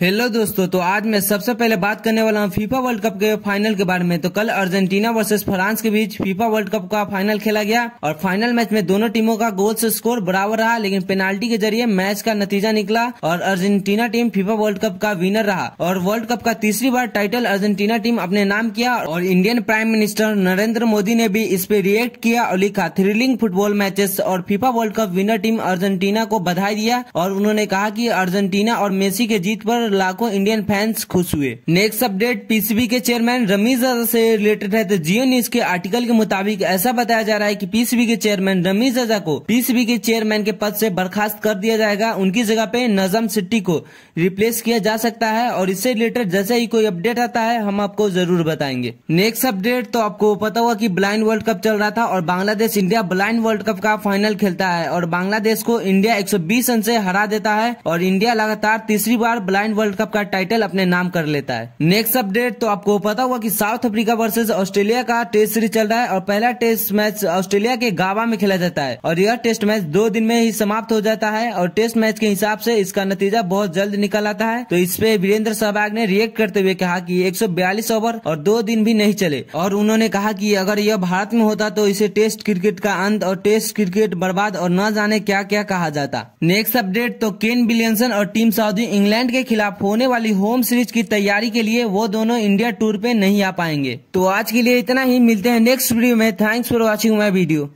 hello दोस्तों तो आज मैं सबसे पहले बात करने वाला हूं फीफा वर्ल्ड कप के फाइनल के बारे में तो कल अर्जेंटीना वर्सेस फ्रांस के बीच फीफा वर्ल्ड कप का फाइनल खेला गया और फाइनल मैच में दोनों टीमों का गोल से स्कोर बराबर रहा लेकिन पेनाल्टी के जरिए मैच का नतीजा निकला और Argentina team FIFA World Cup का विनर रहा और वर्ल्ड कप का तीसरी बार टाइटल अर्जेंटीना टीम अपने नाम किया और Indian prime minister Narendra Modi ने भी इस पे रिएक्ट किया और लिखा थ्रिलिंग फुटबॉल मैचेस और FIFA World Cup winner team Argentina को बधाई दिया और उन्होंने कहा की अर्जेंटीना और मेसी के जीत पर सुनकर लाखों इंडियन फैंस खुश हुए नेक्स्ट अपडेट पीसीबी के चेयरमैन रमीज अजा से रिलेटेड है तो जियो न्यूज के आर्टिकल के मुताबिक ऐसा बताया जा रहा है कि पीसीबी के चेयरमैन रमीज अजा को पीसीबी के चेयरमैन के पद से बर्खास्त कर दिया जाएगा उनकी जगह पे नजम सिट्टी को रिप्लेस किया जा सकता है और इससे रिलेटेड जैसे ही कोई अपडेट आता है हम आपको जरूर बताएंगे नेक्स्ट अपडेट तो आपको पता हुआ की ब्लाइंड वर्ल्ड कप चल रहा था और Bangladesh India blind World Cup का फाइनल खेलता है और बांग्लादेश को इंडिया एक रन से हरा देता है और इंडिया लगातार तीसरी बार ब्लाइंड वर्ल्ड कप का टाइटल अपने नाम कर लेता है नेक्स्ट अपडेट तो आपको पता हुआ कि साउथ अफ्रीका वर्सेज ऑस्ट्रेलिया का टेस्ट सीरीज चल रहा है और पहला टेस्ट मैच ऑस्ट्रेलिया के गावा में खेला जाता है और यह टेस्ट मैच दो दिन में ही समाप्त हो जाता है और टेस्ट मैच के हिसाब से इसका नतीजा बहुत जल्द निकल आता है तो इस पे वीरेंद्र सहवाग ने रिएक्ट करते हुए कहा कि 142 ओवर और दो दिन भी नहीं चले और उन्होंने कहा कि अगर यह भारत में होता तो इसे टेस्ट क्रिकेट का अंत और टेस्ट क्रिकेट बर्बाद और न जाने क्या क्या कहा जाता नेक्स्ट अपडेट तो केन विलियमसन और टीम सऊदी इंग्लैंड के खिलाफ आप होने वाली होम सीरीज की तैयारी के लिए वो दोनों इंडिया टूर पे नहीं आ पाएंगे तो आज के लिए इतना ही मिलते हैं नेक्स्ट वीडियो में thanks for watching my video